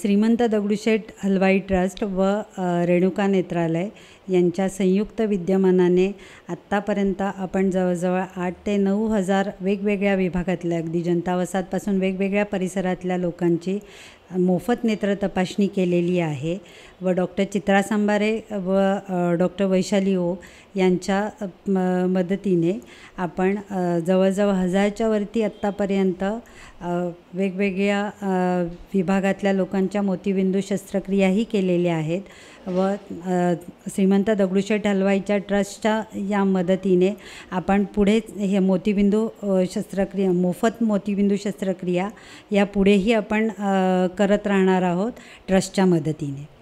श्रीमंत दगडूशेठ हलवाई ट्रस्ट व रेणुका नेत्रालय यांच्या संयुक्त विद्यमानाने आत्तापर्यंत आपण जवळजवळ आठ ते नऊ हजार वेगवेगळ्या विभागातल्या अगदी जनता वेगवेगळ्या परिसरातल्या लोकांची मोफत नेत्र तपासणी केलेली आहे व डॉक्टर चित्रा सांबारे व डॉक्टर वैशाली ओ यांच्या म मदतीने आपण जवळजवळ हजारच्या वरती आत्तापर्यंत वेगवेगळ्या विभागातल्या लोकांच्या मोतीबिंदू शस्त्रक्रियाही केलेल्या आहेत व श्रीमंत दगडूशेठ हलवाईच्या ट्रस्टच्या या मदतीने आपण पुढे हे मोतीबिंदू शस्त्रक्रिया मोफत मोतीबिंदू शस्त्रक्रिया या पुढेही आपण करत राहणार आहोत ट्रस्टच्या मदतीने